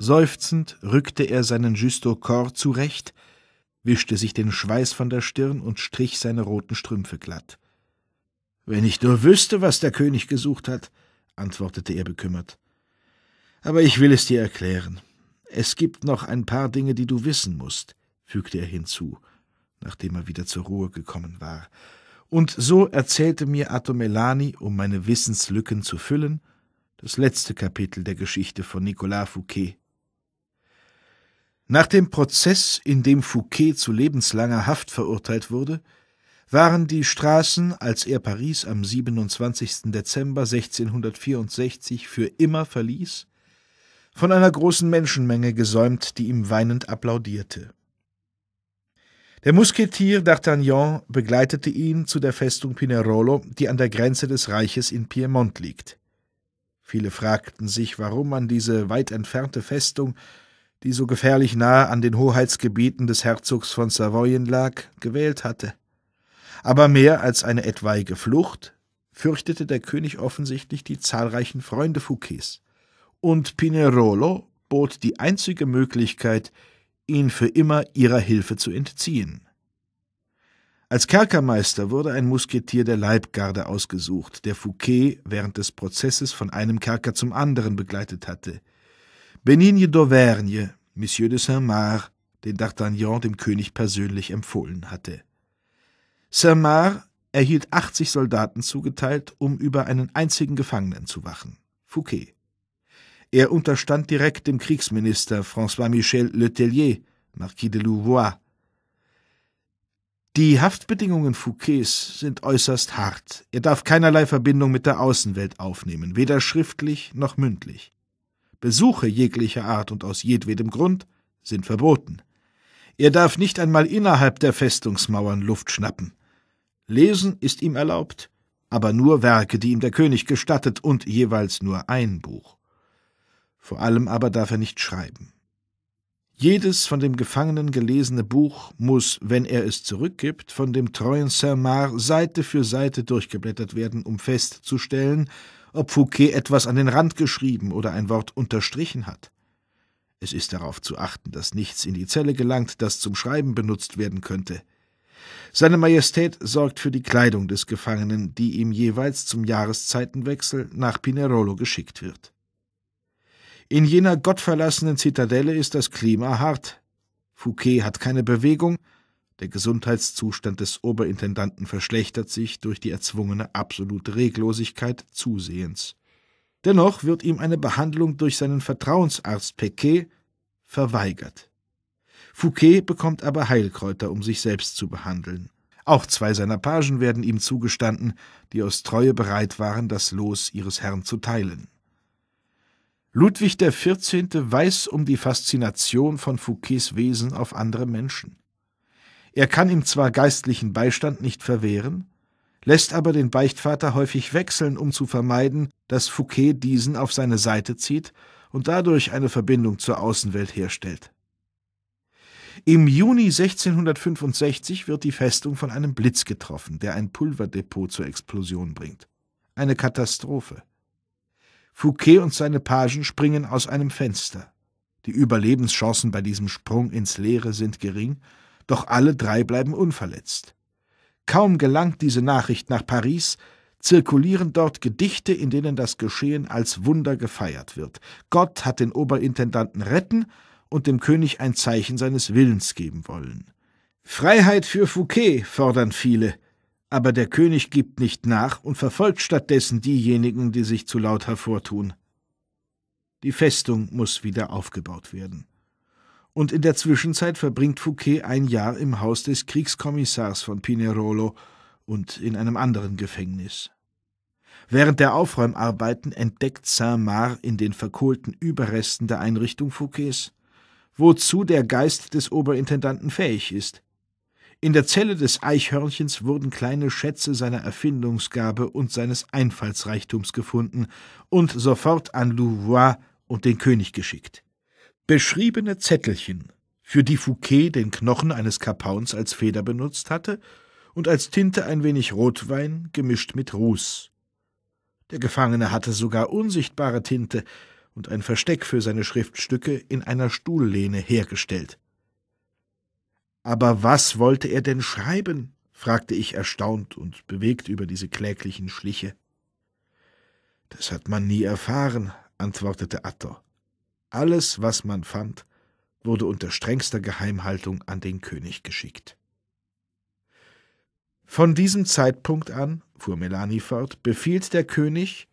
Seufzend rückte er seinen Justo Corps zurecht, wischte sich den Schweiß von der Stirn und strich seine roten Strümpfe glatt. Wenn ich nur wüsste, was der König gesucht hat, antwortete er bekümmert. Aber ich will es dir erklären. Es gibt noch ein paar Dinge, die du wissen musst, fügte er hinzu, nachdem er wieder zur Ruhe gekommen war. Und so erzählte mir Atomelani, um meine Wissenslücken zu füllen, das letzte Kapitel der Geschichte von Nicolas Fouquet, nach dem Prozess, in dem Fouquet zu lebenslanger Haft verurteilt wurde, waren die Straßen, als er Paris am 27. Dezember 1664 für immer verließ, von einer großen Menschenmenge gesäumt, die ihm weinend applaudierte. Der Musketier d'Artagnan begleitete ihn zu der Festung Pinerolo, die an der Grenze des Reiches in Piemont liegt. Viele fragten sich, warum man diese weit entfernte Festung die so gefährlich nahe an den Hoheitsgebieten des Herzogs von Savoyen lag, gewählt hatte. Aber mehr als eine etwaige Flucht fürchtete der König offensichtlich die zahlreichen Freunde Fouquets, und Pinerolo bot die einzige Möglichkeit, ihn für immer ihrer Hilfe zu entziehen. Als Kerkermeister wurde ein Musketier der Leibgarde ausgesucht, der Fouquet während des Prozesses von einem Kerker zum anderen begleitet hatte – Benigne d'Auvergne, Monsieur de Saint-Marc, den D'Artagnan dem König persönlich empfohlen hatte. Saint-Marc erhielt 80 Soldaten zugeteilt, um über einen einzigen Gefangenen zu wachen, Fouquet. Er unterstand direkt dem Kriegsminister François-Michel Letellier, Marquis de Louvois. Die Haftbedingungen Fouquets sind äußerst hart. Er darf keinerlei Verbindung mit der Außenwelt aufnehmen, weder schriftlich noch mündlich. Besuche jeglicher Art und aus jedwedem Grund sind verboten. Er darf nicht einmal innerhalb der Festungsmauern Luft schnappen. Lesen ist ihm erlaubt, aber nur Werke, die ihm der König gestattet, und jeweils nur ein Buch. Vor allem aber darf er nicht schreiben. Jedes von dem Gefangenen gelesene Buch muss, wenn er es zurückgibt, von dem treuen Saint-Mar Seite für Seite durchgeblättert werden, um festzustellen, ob Fouquet etwas an den Rand geschrieben oder ein Wort unterstrichen hat. Es ist darauf zu achten, dass nichts in die Zelle gelangt, das zum Schreiben benutzt werden könnte. Seine Majestät sorgt für die Kleidung des Gefangenen, die ihm jeweils zum Jahreszeitenwechsel nach Pinerolo geschickt wird. In jener gottverlassenen Zitadelle ist das Klima hart. Fouquet hat keine Bewegung, der Gesundheitszustand des Oberintendanten verschlechtert sich durch die erzwungene absolute Reglosigkeit zusehends. Dennoch wird ihm eine Behandlung durch seinen Vertrauensarzt Pequet verweigert. Fouquet bekommt aber Heilkräuter, um sich selbst zu behandeln. Auch zwei seiner Pagen werden ihm zugestanden, die aus Treue bereit waren, das Los ihres Herrn zu teilen. Ludwig XIV. weiß um die Faszination von Fouquets Wesen auf andere Menschen. Er kann ihm zwar geistlichen Beistand nicht verwehren, lässt aber den Beichtvater häufig wechseln, um zu vermeiden, dass Fouquet diesen auf seine Seite zieht und dadurch eine Verbindung zur Außenwelt herstellt. Im Juni 1665 wird die Festung von einem Blitz getroffen, der ein Pulverdepot zur Explosion bringt. Eine Katastrophe. Fouquet und seine Pagen springen aus einem Fenster. Die Überlebenschancen bei diesem Sprung ins Leere sind gering, doch alle drei bleiben unverletzt. Kaum gelangt diese Nachricht nach Paris, zirkulieren dort Gedichte, in denen das Geschehen als Wunder gefeiert wird. Gott hat den Oberintendanten retten und dem König ein Zeichen seines Willens geben wollen. Freiheit für Fouquet fordern viele, aber der König gibt nicht nach und verfolgt stattdessen diejenigen, die sich zu laut hervortun. Die Festung muss wieder aufgebaut werden und in der Zwischenzeit verbringt Fouquet ein Jahr im Haus des Kriegskommissars von Pinerolo und in einem anderen Gefängnis. Während der Aufräumarbeiten entdeckt Saint-Marc in den verkohlten Überresten der Einrichtung Fouquets, wozu der Geist des Oberintendanten fähig ist. In der Zelle des Eichhörnchens wurden kleine Schätze seiner Erfindungsgabe und seines Einfallsreichtums gefunden und sofort an Louvois und den König geschickt beschriebene Zettelchen, für die Fouquet den Knochen eines Kapauns als Feder benutzt hatte und als Tinte ein wenig Rotwein gemischt mit Ruß. Der Gefangene hatte sogar unsichtbare Tinte und ein Versteck für seine Schriftstücke in einer Stuhllehne hergestellt. Aber was wollte er denn schreiben? fragte ich erstaunt und bewegt über diese kläglichen Schliche. Das hat man nie erfahren, antwortete Atto. Alles, was man fand, wurde unter strengster Geheimhaltung an den König geschickt. Von diesem Zeitpunkt an, fuhr Melanie fort, befiehlt der König,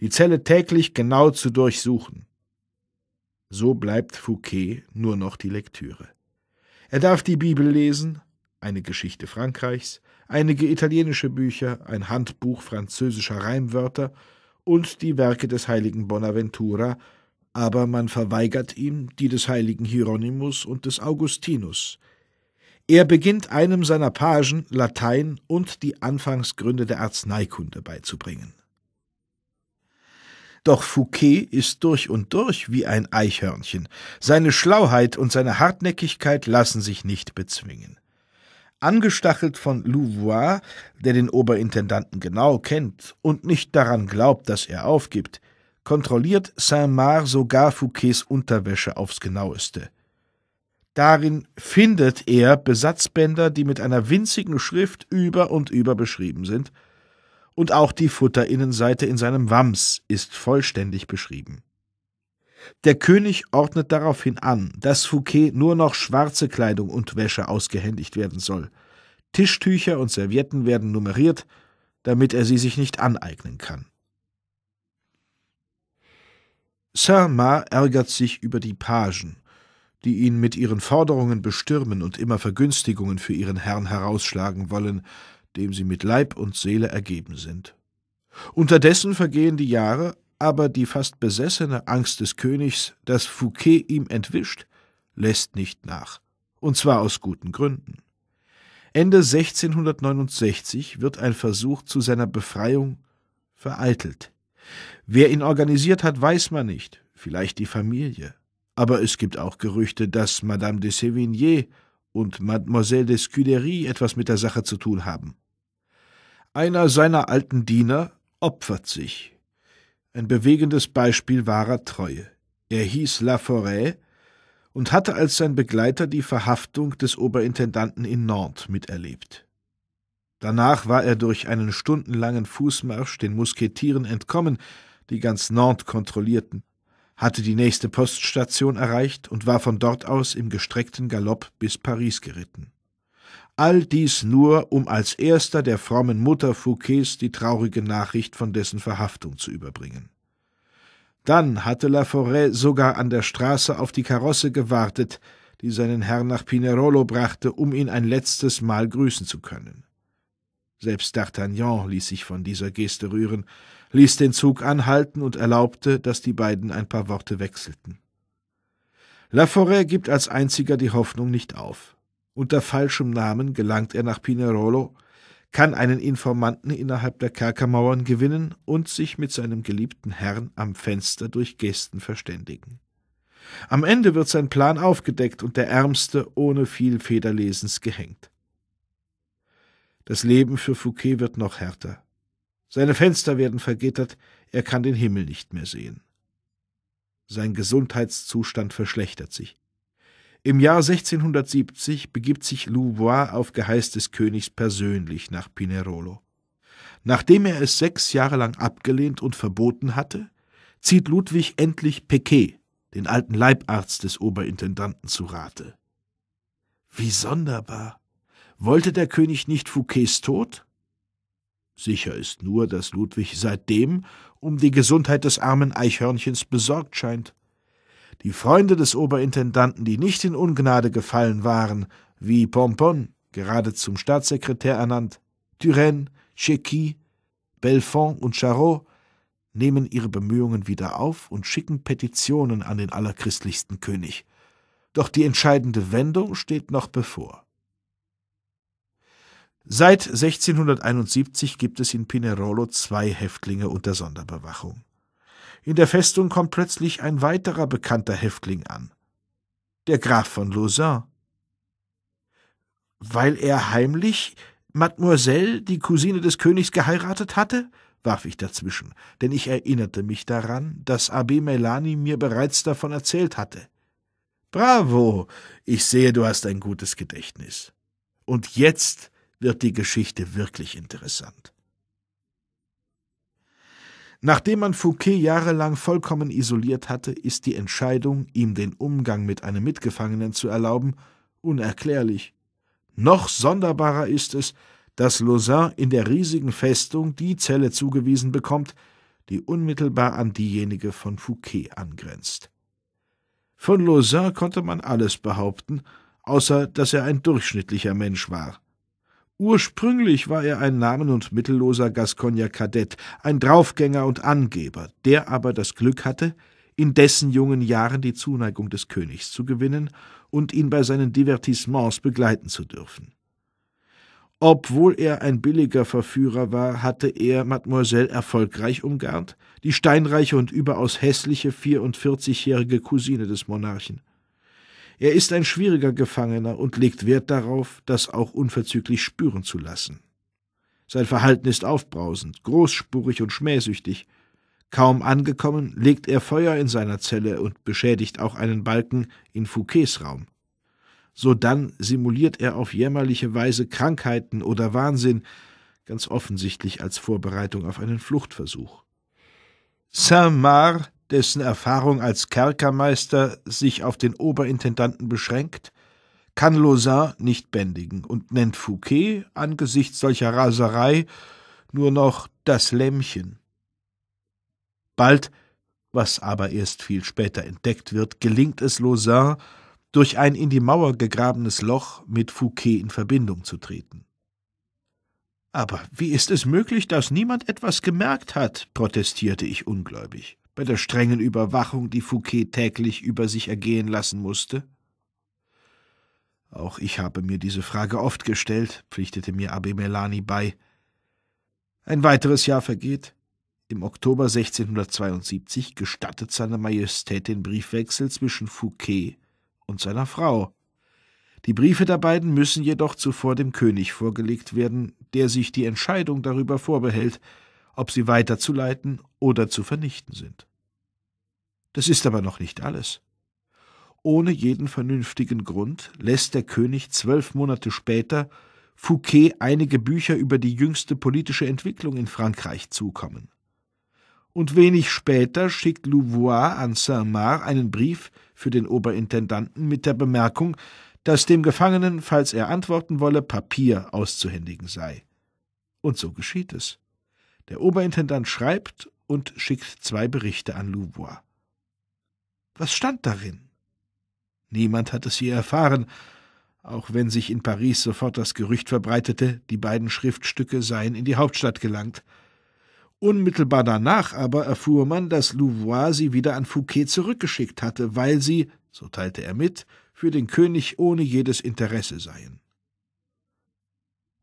die Zelle täglich genau zu durchsuchen. So bleibt Fouquet nur noch die Lektüre. Er darf die Bibel lesen, eine Geschichte Frankreichs, einige italienische Bücher, ein Handbuch französischer Reimwörter und die Werke des heiligen Bonaventura aber man verweigert ihm die des heiligen Hieronymus und des Augustinus. Er beginnt einem seiner Pagen Latein und die Anfangsgründe der Arzneikunde beizubringen. Doch Fouquet ist durch und durch wie ein Eichhörnchen. Seine Schlauheit und seine Hartnäckigkeit lassen sich nicht bezwingen. Angestachelt von Louvois, der den Oberintendanten genau kennt und nicht daran glaubt, dass er aufgibt, kontrolliert Saint-Marc sogar Fouquets Unterwäsche aufs genaueste. Darin findet er Besatzbänder, die mit einer winzigen Schrift über und über beschrieben sind, und auch die Futterinnenseite in seinem Wams ist vollständig beschrieben. Der König ordnet daraufhin an, dass Fouquet nur noch schwarze Kleidung und Wäsche ausgehändigt werden soll. Tischtücher und Servietten werden nummeriert, damit er sie sich nicht aneignen kann. Saint-Ma ärgert sich über die Pagen, die ihn mit ihren Forderungen bestürmen und immer Vergünstigungen für ihren Herrn herausschlagen wollen, dem sie mit Leib und Seele ergeben sind. Unterdessen vergehen die Jahre, aber die fast besessene Angst des Königs, dass Fouquet ihm entwischt, lässt nicht nach, und zwar aus guten Gründen. Ende 1669 wird ein Versuch zu seiner Befreiung vereitelt. Wer ihn organisiert hat, weiß man nicht, vielleicht die Familie. Aber es gibt auch Gerüchte, dass Madame de Sévigné und Mademoiselle de Scudery etwas mit der Sache zu tun haben. Einer seiner alten Diener opfert sich. Ein bewegendes Beispiel wahrer Treue. Er hieß La Forêt und hatte als sein Begleiter die Verhaftung des Oberintendanten in Nantes miterlebt. Danach war er durch einen stundenlangen Fußmarsch den Musketieren entkommen, die ganz Nantes kontrollierten, hatte die nächste Poststation erreicht und war von dort aus im gestreckten Galopp bis Paris geritten. All dies nur, um als erster der frommen Mutter Fouquets die traurige Nachricht von dessen Verhaftung zu überbringen. Dann hatte La Forêt sogar an der Straße auf die Karosse gewartet, die seinen Herrn nach Pinerolo brachte, um ihn ein letztes Mal grüßen zu können. Selbst D'Artagnan ließ sich von dieser Geste rühren, ließ den Zug anhalten und erlaubte, dass die beiden ein paar Worte wechselten. La Forêt gibt als einziger die Hoffnung nicht auf. Unter falschem Namen gelangt er nach Pinerolo, kann einen Informanten innerhalb der Kerkermauern gewinnen und sich mit seinem geliebten Herrn am Fenster durch Gesten verständigen. Am Ende wird sein Plan aufgedeckt und der Ärmste ohne viel Federlesens gehängt. Das Leben für Fouquet wird noch härter. Seine Fenster werden vergittert, er kann den Himmel nicht mehr sehen. Sein Gesundheitszustand verschlechtert sich. Im Jahr 1670 begibt sich Louvois auf Geheiß des Königs persönlich nach Pinerolo. Nachdem er es sechs Jahre lang abgelehnt und verboten hatte, zieht Ludwig endlich Pequet, den alten Leibarzt des Oberintendanten, zu Rate. Wie sonderbar! Wollte der König nicht Fouquets Tod? Sicher ist nur, dass Ludwig seitdem um die Gesundheit des armen Eichhörnchens besorgt scheint. Die Freunde des Oberintendanten, die nicht in Ungnade gefallen waren, wie Pompon, gerade zum Staatssekretär ernannt, Turenne, Chequy, Belfond und Charot, nehmen ihre Bemühungen wieder auf und schicken Petitionen an den allerchristlichsten König. Doch die entscheidende Wendung steht noch bevor. Seit 1671 gibt es in Pinerolo zwei Häftlinge unter Sonderbewachung. In der Festung kommt plötzlich ein weiterer bekannter Häftling an. Der Graf von Lausanne. Weil er heimlich Mademoiselle, die Cousine des Königs, geheiratet hatte? warf ich dazwischen, denn ich erinnerte mich daran, dass Abbé Melani mir bereits davon erzählt hatte. Bravo! Ich sehe, du hast ein gutes Gedächtnis. Und jetzt wird die Geschichte wirklich interessant. Nachdem man Fouquet jahrelang vollkommen isoliert hatte, ist die Entscheidung, ihm den Umgang mit einem Mitgefangenen zu erlauben, unerklärlich. Noch sonderbarer ist es, dass Lausanne in der riesigen Festung die Zelle zugewiesen bekommt, die unmittelbar an diejenige von Fouquet angrenzt. Von Lausanne konnte man alles behaupten, außer dass er ein durchschnittlicher Mensch war. Ursprünglich war er ein namen- und mittelloser Gascogner Kadett, ein Draufgänger und Angeber, der aber das Glück hatte, in dessen jungen Jahren die Zuneigung des Königs zu gewinnen und ihn bei seinen Divertissements begleiten zu dürfen. Obwohl er ein billiger Verführer war, hatte er Mademoiselle erfolgreich umgarnt, die steinreiche und überaus hässliche 44-jährige Cousine des Monarchen. Er ist ein schwieriger Gefangener und legt Wert darauf, das auch unverzüglich spüren zu lassen. Sein Verhalten ist aufbrausend, großspurig und schmähsüchtig. Kaum angekommen, legt er Feuer in seiner Zelle und beschädigt auch einen Balken in Fouquets Raum. Sodann simuliert er auf jämmerliche Weise Krankheiten oder Wahnsinn, ganz offensichtlich als Vorbereitung auf einen Fluchtversuch. Saint-Marc dessen Erfahrung als Kerkermeister sich auf den Oberintendanten beschränkt, kann Lausanne nicht bändigen und nennt Fouquet angesichts solcher Raserei nur noch das Lämmchen. Bald, was aber erst viel später entdeckt wird, gelingt es Lausanne, durch ein in die Mauer gegrabenes Loch mit Fouquet in Verbindung zu treten. Aber wie ist es möglich, dass niemand etwas gemerkt hat? protestierte ich ungläubig bei der strengen Überwachung, die Fouquet täglich über sich ergehen lassen musste? Auch ich habe mir diese Frage oft gestellt, pflichtete mir Abbe Melani bei. Ein weiteres Jahr vergeht. Im Oktober 1672 gestattet seine Majestät den Briefwechsel zwischen Fouquet und seiner Frau. Die Briefe der beiden müssen jedoch zuvor dem König vorgelegt werden, der sich die Entscheidung darüber vorbehält, ob sie weiterzuleiten oder zu vernichten sind. Das ist aber noch nicht alles. Ohne jeden vernünftigen Grund lässt der König zwölf Monate später Fouquet einige Bücher über die jüngste politische Entwicklung in Frankreich zukommen. Und wenig später schickt Louvois an Saint-Marc einen Brief für den Oberintendanten mit der Bemerkung, dass dem Gefangenen, falls er antworten wolle, Papier auszuhändigen sei. Und so geschieht es. Der Oberintendant schreibt und schickt zwei Berichte an Louvois. Was stand darin? Niemand hat es je erfahren, auch wenn sich in Paris sofort das Gerücht verbreitete, die beiden Schriftstücke seien in die Hauptstadt gelangt. Unmittelbar danach aber erfuhr man, dass Louvois sie wieder an Fouquet zurückgeschickt hatte, weil sie, so teilte er mit, für den König ohne jedes Interesse seien.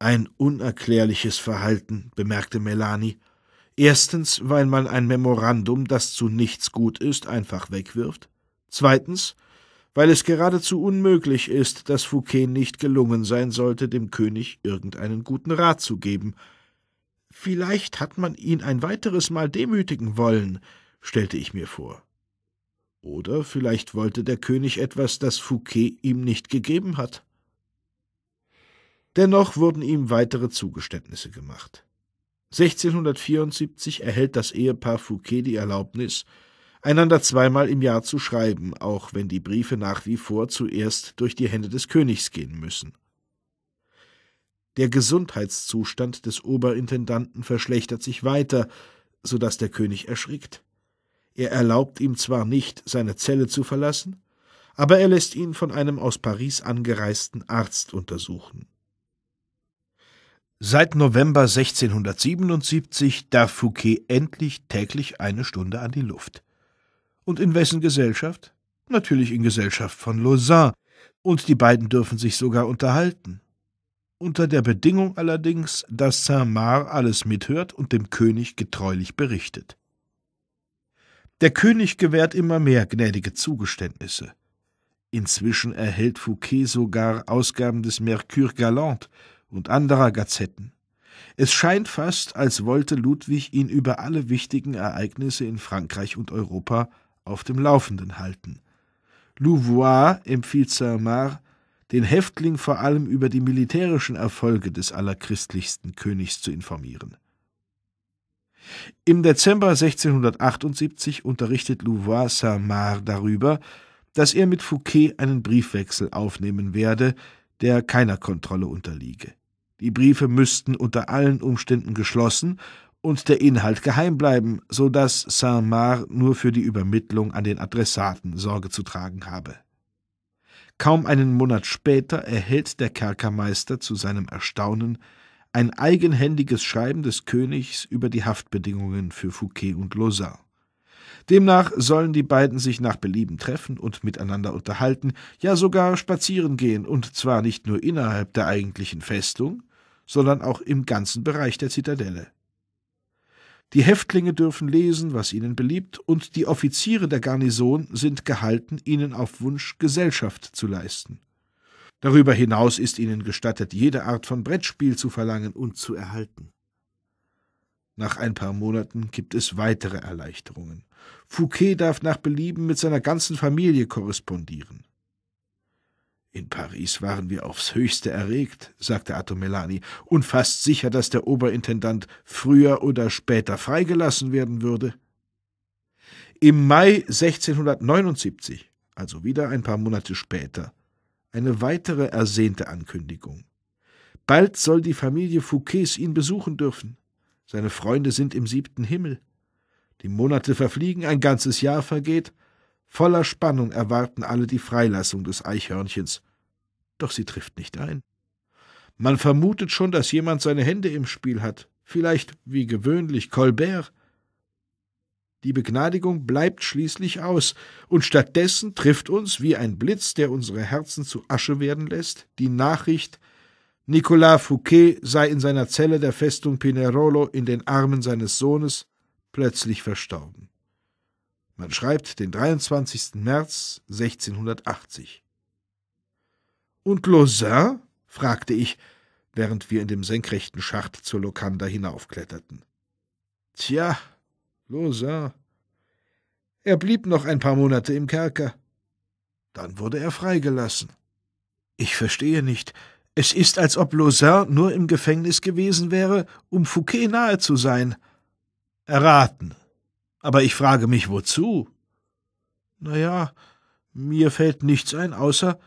Ein unerklärliches Verhalten, bemerkte Melanie. Erstens, weil man ein Memorandum, das zu nichts gut ist, einfach wegwirft. Zweitens, weil es geradezu unmöglich ist, dass Fouquet nicht gelungen sein sollte, dem König irgendeinen guten Rat zu geben. Vielleicht hat man ihn ein weiteres Mal demütigen wollen, stellte ich mir vor. Oder vielleicht wollte der König etwas, das Fouquet ihm nicht gegeben hat. Dennoch wurden ihm weitere Zugeständnisse gemacht. 1674 erhält das Ehepaar Fouquet die Erlaubnis, einander zweimal im Jahr zu schreiben, auch wenn die Briefe nach wie vor zuerst durch die Hände des Königs gehen müssen. Der Gesundheitszustand des Oberintendanten verschlechtert sich weiter, so dass der König erschrickt. Er erlaubt ihm zwar nicht, seine Zelle zu verlassen, aber er lässt ihn von einem aus Paris angereisten Arzt untersuchen. Seit November 1677 darf Fouquet endlich täglich eine Stunde an die Luft. Und in wessen Gesellschaft? Natürlich in Gesellschaft von Lausanne, und die beiden dürfen sich sogar unterhalten. Unter der Bedingung allerdings, dass Saint-Marc alles mithört und dem König getreulich berichtet. Der König gewährt immer mehr gnädige Zugeständnisse. Inzwischen erhält Fouquet sogar Ausgaben des Mercure Galante, und anderer Gazetten. Es scheint fast, als wollte Ludwig ihn über alle wichtigen Ereignisse in Frankreich und Europa auf dem Laufenden halten. Louvois empfiehlt Saint-Marc, den Häftling vor allem über die militärischen Erfolge des allerchristlichsten Königs zu informieren. Im Dezember 1678 unterrichtet Louvois Saint-Marc darüber, dass er mit Fouquet einen Briefwechsel aufnehmen werde, der keiner Kontrolle unterliege. Die Briefe müssten unter allen Umständen geschlossen und der Inhalt geheim bleiben, so dass Saint-Marc nur für die Übermittlung an den Adressaten Sorge zu tragen habe. Kaum einen Monat später erhält der Kerkermeister zu seinem Erstaunen ein eigenhändiges Schreiben des Königs über die Haftbedingungen für Fouquet und Lausanne. Demnach sollen die beiden sich nach Belieben treffen und miteinander unterhalten, ja sogar spazieren gehen, und zwar nicht nur innerhalb der eigentlichen Festung, sondern auch im ganzen Bereich der Zitadelle. Die Häftlinge dürfen lesen, was ihnen beliebt, und die Offiziere der Garnison sind gehalten, ihnen auf Wunsch Gesellschaft zu leisten. Darüber hinaus ist ihnen gestattet, jede Art von Brettspiel zu verlangen und zu erhalten. Nach ein paar Monaten gibt es weitere Erleichterungen. Fouquet darf nach Belieben mit seiner ganzen Familie korrespondieren. In Paris waren wir aufs höchste erregt, sagte Atomelani, und fast sicher, dass der Oberintendant früher oder später freigelassen werden würde. Im Mai 1679, also wieder ein paar Monate später, eine weitere ersehnte Ankündigung. Bald soll die Familie Fouquets ihn besuchen dürfen. Seine Freunde sind im siebten Himmel. Die Monate verfliegen, ein ganzes Jahr vergeht, Voller Spannung erwarten alle die Freilassung des Eichhörnchens. Doch sie trifft nicht ein. Man vermutet schon, dass jemand seine Hände im Spiel hat, vielleicht wie gewöhnlich Colbert. Die Begnadigung bleibt schließlich aus, und stattdessen trifft uns, wie ein Blitz, der unsere Herzen zu Asche werden lässt, die Nachricht, Nicolas Fouquet sei in seiner Zelle der Festung Pinerolo in den Armen seines Sohnes plötzlich verstorben. Man schreibt den 23. März 1680. Und Lausanne? fragte ich, während wir in dem senkrechten Schacht zur Lokanda hinaufkletterten. Tja, Lausanne. Er blieb noch ein paar Monate im Kerker. Dann wurde er freigelassen. Ich verstehe nicht. Es ist, als ob Lausanne nur im Gefängnis gewesen wäre, um Fouquet nahe zu sein. Erraten, aber ich frage mich, wozu? Na ja, mir fällt nichts ein, außer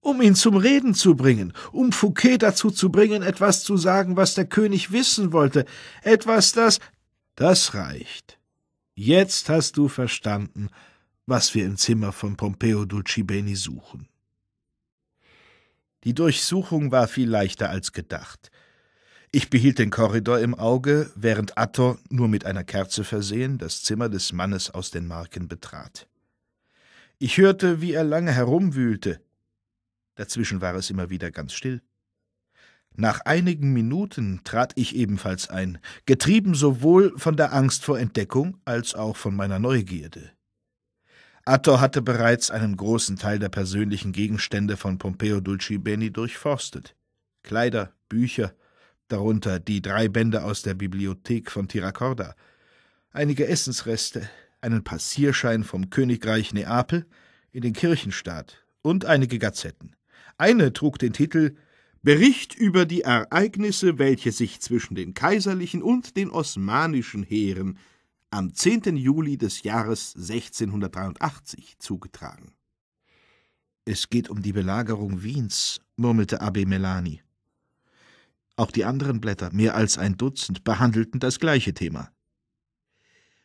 um ihn zum Reden zu bringen, um Fouquet dazu zu bringen, etwas zu sagen, was der König wissen wollte, etwas, das das reicht. Jetzt hast du verstanden, was wir im Zimmer von Pompeo Dulcibeni suchen. Die Durchsuchung war viel leichter als gedacht. Ich behielt den Korridor im Auge, während Atto, nur mit einer Kerze versehen, das Zimmer des Mannes aus den Marken betrat. Ich hörte, wie er lange herumwühlte. Dazwischen war es immer wieder ganz still. Nach einigen Minuten trat ich ebenfalls ein, getrieben sowohl von der Angst vor Entdeckung als auch von meiner Neugierde. Atto hatte bereits einen großen Teil der persönlichen Gegenstände von Pompeo Dulcibeni durchforstet. Kleider, Bücher, darunter die drei Bände aus der Bibliothek von Tiracorda, einige Essensreste, einen Passierschein vom Königreich Neapel in den Kirchenstaat und einige Gazetten. Eine trug den Titel Bericht über die Ereignisse, welche sich zwischen den kaiserlichen und den osmanischen Heeren am 10. Juli des Jahres 1683 zugetragen. Es geht um die Belagerung Wiens, murmelte Abbe Melanie. Auch die anderen Blätter, mehr als ein Dutzend, behandelten das gleiche Thema.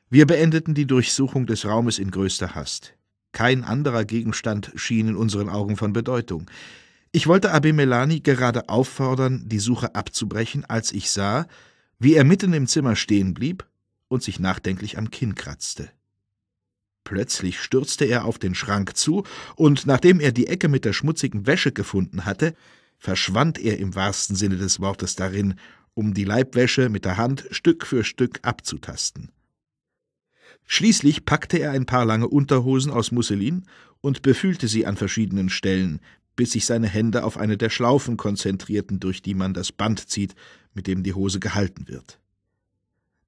Wir beendeten die Durchsuchung des Raumes in größter Hast. Kein anderer Gegenstand schien in unseren Augen von Bedeutung. Ich wollte Melani gerade auffordern, die Suche abzubrechen, als ich sah, wie er mitten im Zimmer stehen blieb und sich nachdenklich am Kinn kratzte. Plötzlich stürzte er auf den Schrank zu, und nachdem er die Ecke mit der schmutzigen Wäsche gefunden hatte, verschwand er im wahrsten Sinne des Wortes darin, um die Leibwäsche mit der Hand Stück für Stück abzutasten. Schließlich packte er ein paar lange Unterhosen aus Musselin und befühlte sie an verschiedenen Stellen, bis sich seine Hände auf eine der Schlaufen konzentrierten, durch die man das Band zieht, mit dem die Hose gehalten wird.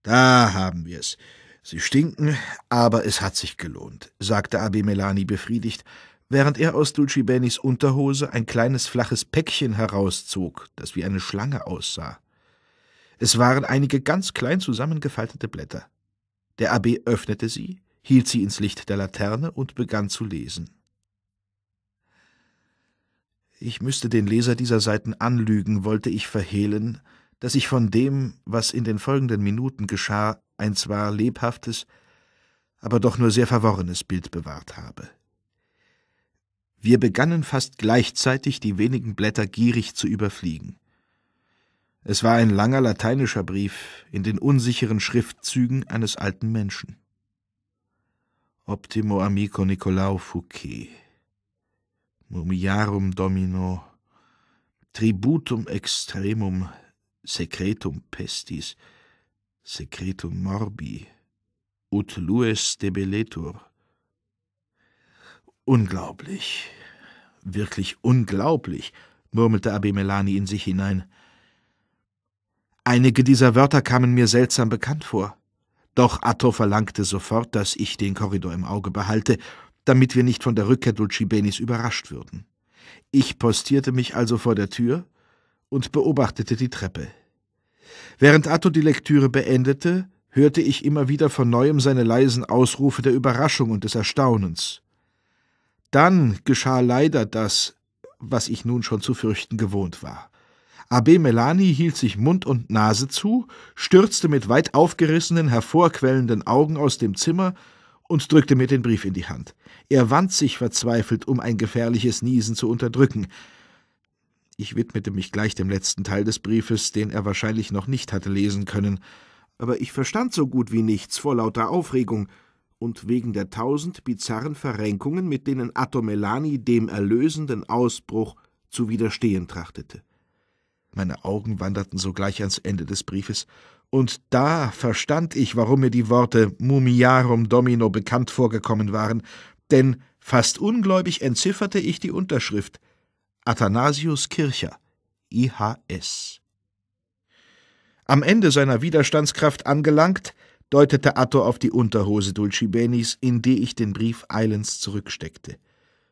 Da haben wir's. Sie stinken, aber es hat sich gelohnt, sagte Abimelani befriedigt während er aus Dulcibenis Unterhose ein kleines flaches Päckchen herauszog, das wie eine Schlange aussah. Es waren einige ganz klein zusammengefaltete Blätter. Der Abbé öffnete sie, hielt sie ins Licht der Laterne und begann zu lesen. Ich müsste den Leser dieser Seiten anlügen, wollte ich verhehlen, dass ich von dem, was in den folgenden Minuten geschah, ein zwar lebhaftes, aber doch nur sehr verworrenes Bild bewahrt habe. Wir begannen fast gleichzeitig, die wenigen Blätter gierig zu überfliegen. Es war ein langer lateinischer Brief in den unsicheren Schriftzügen eines alten Menschen. Optimo amico Nicolao Fouquet. Mumiarum domino. Tributum extremum. Secretum pestis. Secretum morbi. Ut lues debeletur. Unglaublich, wirklich unglaublich, murmelte Melani in sich hinein. Einige dieser Wörter kamen mir seltsam bekannt vor. Doch Atto verlangte sofort, dass ich den Korridor im Auge behalte, damit wir nicht von der Rückkehr Dulcibenis überrascht würden. Ich postierte mich also vor der Tür und beobachtete die Treppe. Während Atto die Lektüre beendete, hörte ich immer wieder von neuem seine leisen Ausrufe der Überraschung und des Erstaunens. Dann geschah leider das, was ich nun schon zu fürchten gewohnt war. Abe Melani hielt sich Mund und Nase zu, stürzte mit weit aufgerissenen, hervorquellenden Augen aus dem Zimmer und drückte mir den Brief in die Hand. Er wand sich verzweifelt, um ein gefährliches Niesen zu unterdrücken. Ich widmete mich gleich dem letzten Teil des Briefes, den er wahrscheinlich noch nicht hatte lesen können, aber ich verstand so gut wie nichts vor lauter Aufregung, und wegen der tausend bizarren Verrenkungen, mit denen Atomelani dem erlösenden Ausbruch zu widerstehen trachtete. Meine Augen wanderten sogleich ans Ende des Briefes, und da verstand ich, warum mir die Worte Mumiarum Domino bekannt vorgekommen waren, denn fast ungläubig entzifferte ich die Unterschrift Athanasius Kircher, IHS. Am Ende seiner Widerstandskraft angelangt, deutete Atto auf die Unterhose Dulcibenis, in die ich den Brief eilends zurücksteckte.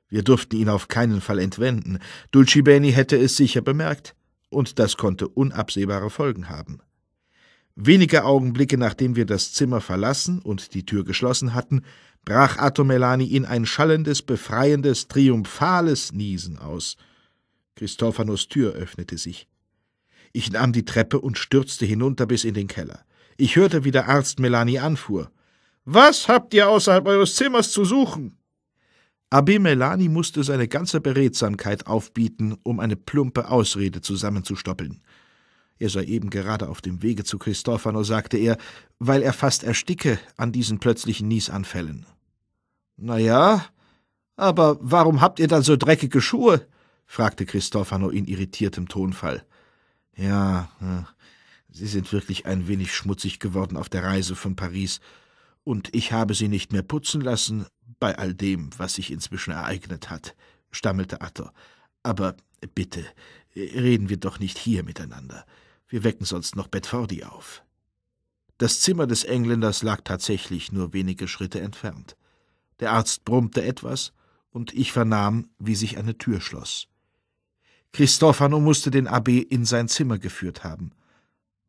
Wir durften ihn auf keinen Fall entwenden. Dulcibeni hätte es sicher bemerkt, und das konnte unabsehbare Folgen haben. Wenige Augenblicke nachdem wir das Zimmer verlassen und die Tür geschlossen hatten, brach Atto Melani in ein schallendes, befreiendes, triumphales Niesen aus. Christophanos Tür öffnete sich. Ich nahm die Treppe und stürzte hinunter bis in den Keller. Ich hörte, wie der Arzt Melanie anfuhr. Was habt ihr außerhalb eures Zimmers zu suchen? Abbé Melani musste seine ganze Beredsamkeit aufbieten, um eine plumpe Ausrede zusammenzustoppeln. Er sei eben gerade auf dem Wege zu Christophano, sagte er, weil er fast ersticke an diesen plötzlichen Niesanfällen. Na ja, aber warum habt ihr dann so dreckige Schuhe? fragte Christophano in irritiertem Tonfall. Ja, hm. Sie sind wirklich ein wenig schmutzig geworden auf der Reise von Paris, und ich habe sie nicht mehr putzen lassen, bei all dem, was sich inzwischen ereignet hat, stammelte Atto. Aber bitte, reden wir doch nicht hier miteinander. Wir wecken sonst noch Bedfordi auf. Das Zimmer des Engländers lag tatsächlich nur wenige Schritte entfernt. Der Arzt brummte etwas, und ich vernahm, wie sich eine Tür schloss. Christophano musste den Abbé in sein Zimmer geführt haben.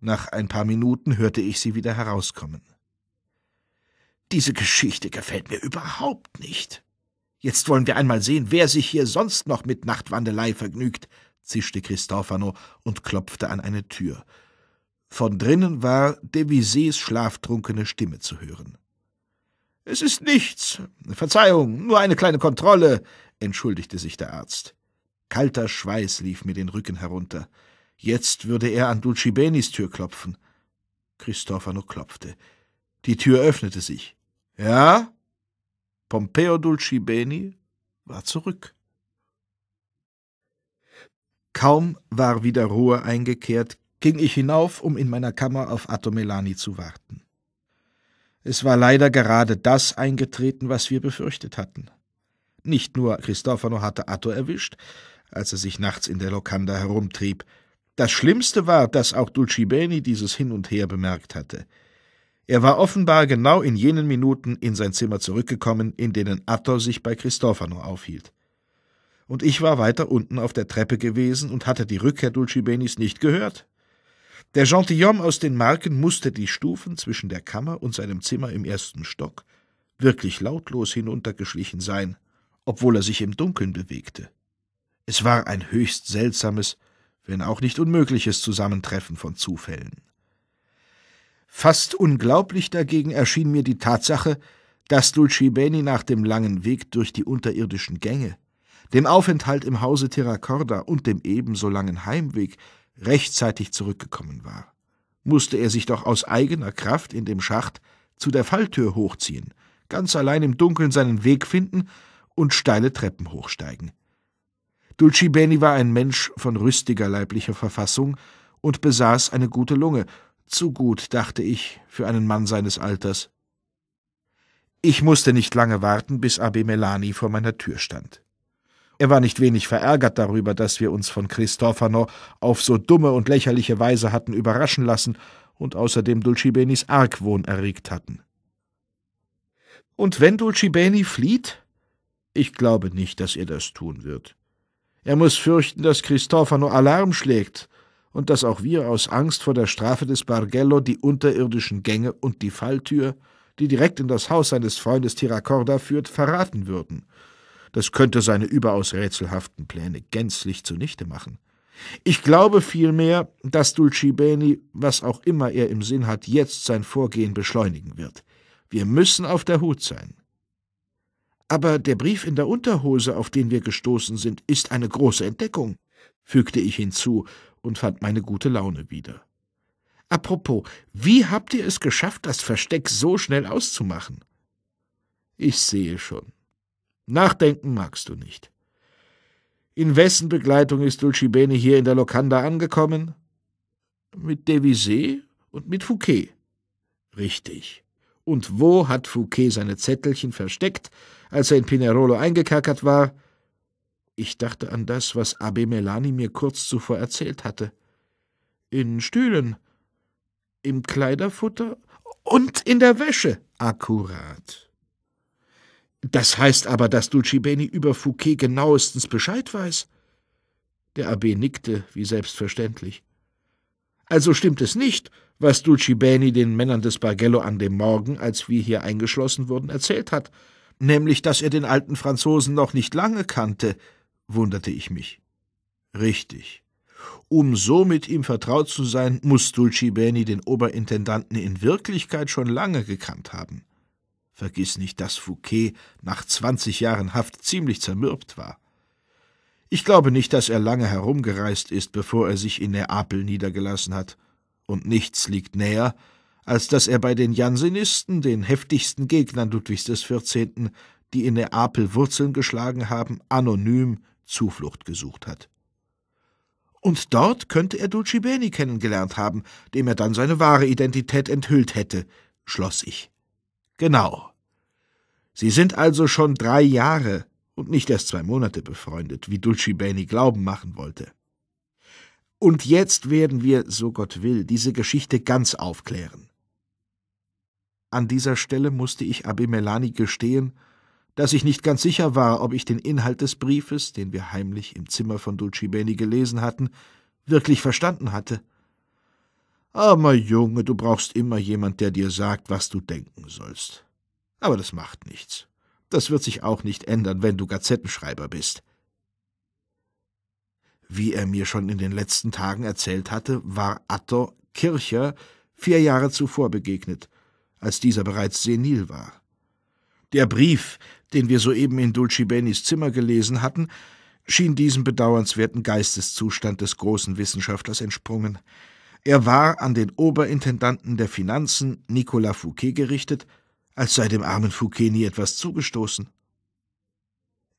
Nach ein paar Minuten hörte ich sie wieder herauskommen. Diese Geschichte gefällt mir überhaupt nicht. Jetzt wollen wir einmal sehen, wer sich hier sonst noch mit Nachtwandelei vergnügt, zischte Cristofano und klopfte an eine Tür. Von drinnen war Devisés schlaftrunkene Stimme zu hören. Es ist nichts. Verzeihung, nur eine kleine Kontrolle, entschuldigte sich der Arzt. Kalter Schweiß lief mir den Rücken herunter. Jetzt würde er an Dulcibenis Tür klopfen. Cristofano klopfte. Die Tür öffnete sich. Ja? Pompeo Dulcibeni war zurück. Kaum war wieder Ruhe eingekehrt, ging ich hinauf, um in meiner Kammer auf Atomelani zu warten. Es war leider gerade das eingetreten, was wir befürchtet hatten. Nicht nur Cristofano hatte Atto erwischt, als er sich nachts in der Lokanda herumtrieb, das Schlimmste war, dass auch Dulcibeni dieses Hin und Her bemerkt hatte. Er war offenbar genau in jenen Minuten in sein Zimmer zurückgekommen, in denen Atto sich bei Cristofano aufhielt. Und ich war weiter unten auf der Treppe gewesen und hatte die Rückkehr Dulcibenis nicht gehört. Der Gentilhomme aus den Marken musste die Stufen zwischen der Kammer und seinem Zimmer im ersten Stock wirklich lautlos hinuntergeschlichen sein, obwohl er sich im Dunkeln bewegte. Es war ein höchst seltsames, wenn auch nicht unmögliches Zusammentreffen von Zufällen. Fast unglaublich dagegen erschien mir die Tatsache, dass Dulcibeni nach dem langen Weg durch die unterirdischen Gänge, dem Aufenthalt im Hause Terracorda und dem ebenso langen Heimweg rechtzeitig zurückgekommen war. Musste er sich doch aus eigener Kraft in dem Schacht zu der Falltür hochziehen, ganz allein im Dunkeln seinen Weg finden und steile Treppen hochsteigen. Dulcibeni war ein Mensch von rüstiger leiblicher Verfassung und besaß eine gute Lunge, zu gut, dachte ich, für einen Mann seines Alters. Ich musste nicht lange warten, bis Abe Melani vor meiner Tür stand. Er war nicht wenig verärgert darüber, dass wir uns von Cristofano auf so dumme und lächerliche Weise hatten überraschen lassen und außerdem Dulcibenis Argwohn erregt hatten. Und wenn Dulcibeni flieht? Ich glaube nicht, dass er das tun wird. Er muss fürchten, dass Cristofano Alarm schlägt und dass auch wir aus Angst vor der Strafe des Bargello die unterirdischen Gänge und die Falltür, die direkt in das Haus seines Freundes Tiracorda führt, verraten würden. Das könnte seine überaus rätselhaften Pläne gänzlich zunichte machen. Ich glaube vielmehr, dass Dulcibeni, was auch immer er im Sinn hat, jetzt sein Vorgehen beschleunigen wird. Wir müssen auf der Hut sein. Aber der Brief in der Unterhose, auf den wir gestoßen sind, ist eine große Entdeckung, fügte ich hinzu und fand meine gute Laune wieder. Apropos, wie habt ihr es geschafft, das Versteck so schnell auszumachen? Ich sehe schon. Nachdenken magst du nicht. In wessen Begleitung ist Dulcibene hier in der Lokanda angekommen? Mit Devisé und mit Fouquet. Richtig. Und wo hat Fouquet seine Zettelchen versteckt, als er in Pinerolo eingekerkert war? Ich dachte an das, was Abbe Melani mir kurz zuvor erzählt hatte. In Stühlen, im Kleiderfutter und in der Wäsche. Akkurat. Das heißt aber, dass Dulcibeni über Fouquet genauestens Bescheid weiß? Der Abbe nickte, wie selbstverständlich. Also stimmt es nicht, was Dulci Beni den Männern des Bargello an dem Morgen, als wir hier eingeschlossen wurden, erzählt hat, nämlich, dass er den alten Franzosen noch nicht lange kannte, wunderte ich mich. Richtig. Um so mit ihm vertraut zu sein, muss Dulci Beni den Oberintendanten in Wirklichkeit schon lange gekannt haben. Vergiss nicht, dass Fouquet nach zwanzig Jahren Haft ziemlich zermürbt war. Ich glaube nicht, dass er lange herumgereist ist, bevor er sich in Neapel niedergelassen hat und nichts liegt näher, als dass er bei den Jansenisten, den heftigsten Gegnern Ludwigs XIV., die in Neapel Wurzeln geschlagen haben, anonym Zuflucht gesucht hat. Und dort könnte er Dulcibeni kennengelernt haben, dem er dann seine wahre Identität enthüllt hätte, schloss ich. Genau. Sie sind also schon drei Jahre und nicht erst zwei Monate befreundet, wie Dulcibeni glauben machen wollte. Und jetzt werden wir, so Gott will, diese Geschichte ganz aufklären. An dieser Stelle musste ich Abimelani gestehen, dass ich nicht ganz sicher war, ob ich den Inhalt des Briefes, den wir heimlich im Zimmer von Dulcibeni gelesen hatten, wirklich verstanden hatte. Armer Junge, du brauchst immer jemand, der dir sagt, was du denken sollst. Aber das macht nichts. Das wird sich auch nicht ändern, wenn du Gazettenschreiber bist. Wie er mir schon in den letzten Tagen erzählt hatte, war Atto Kircher vier Jahre zuvor begegnet, als dieser bereits senil war. Der Brief, den wir soeben in Dulcibenis Zimmer gelesen hatten, schien diesem bedauernswerten Geisteszustand des großen Wissenschaftlers entsprungen. Er war an den Oberintendanten der Finanzen, Nicolas Fouquet, gerichtet, als sei dem armen Fouquet nie etwas zugestoßen.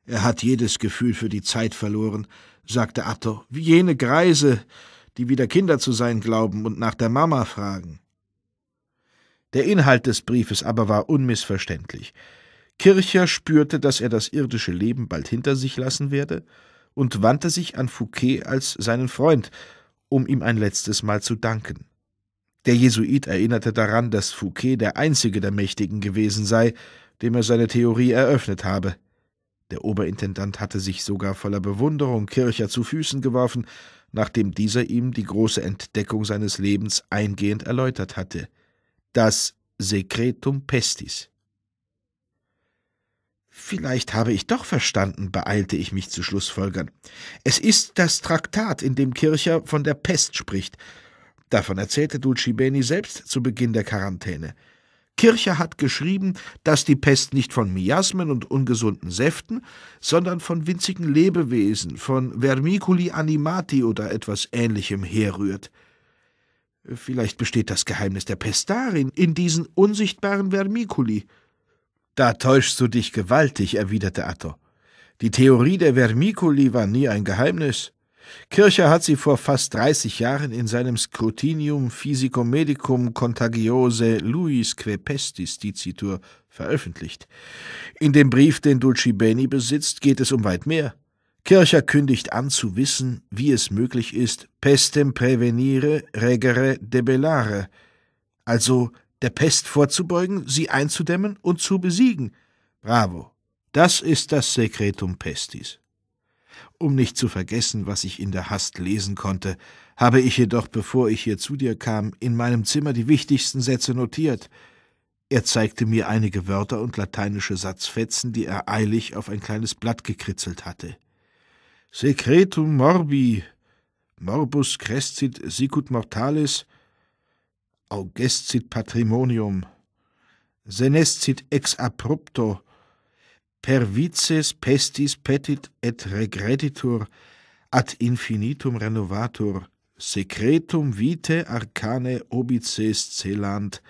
Er hat jedes Gefühl für die Zeit verloren, sagte Atto, wie jene Greise, die wieder Kinder zu sein glauben und nach der Mama fragen. Der Inhalt des Briefes aber war unmissverständlich. Kircher spürte, dass er das irdische Leben bald hinter sich lassen werde und wandte sich an Fouquet als seinen Freund, um ihm ein letztes Mal zu danken. Der Jesuit erinnerte daran, dass Fouquet der einzige der Mächtigen gewesen sei, dem er seine Theorie eröffnet habe. Der Oberintendant hatte sich sogar voller Bewunderung Kircher zu Füßen geworfen, nachdem dieser ihm die große Entdeckung seines Lebens eingehend erläutert hatte. Das Secretum Pestis. Vielleicht habe ich doch verstanden, beeilte ich mich zu Schlussfolgern. Es ist das Traktat, in dem Kircher von der Pest spricht. Davon erzählte Dulcibeni selbst zu Beginn der Quarantäne. Kirche hat geschrieben, dass die Pest nicht von Miasmen und ungesunden Säften, sondern von winzigen Lebewesen, von Vermiculi animati oder etwas Ähnlichem herrührt. Vielleicht besteht das Geheimnis der Pest darin, in diesen unsichtbaren Vermiculi. Da täuschst du dich gewaltig, erwiderte Atto. Die Theorie der Vermiculi war nie ein Geheimnis. Kircher hat sie vor fast 30 Jahren in seinem Scrutinium Physicum Medicum Contagiose Luis Quepestis Dicitur veröffentlicht. In dem Brief, den Dulcibeni besitzt, geht es um weit mehr. Kircher kündigt an zu wissen, wie es möglich ist, pestem prevenire, regere debellare, also der Pest vorzubeugen, sie einzudämmen und zu besiegen. Bravo. Das ist das Secretum Pestis. Um nicht zu vergessen, was ich in der Hast lesen konnte, habe ich jedoch, bevor ich hier zu dir kam, in meinem Zimmer die wichtigsten Sätze notiert. Er zeigte mir einige Wörter und lateinische Satzfetzen, die er eilig auf ein kleines Blatt gekritzelt hatte. Secretum morbi, morbus crescit sicut mortalis, augestit patrimonium, senescit ex abrupto, per vices pestis petit et regreditur, ad infinitum renovatur, secretum vite arcane obices celant,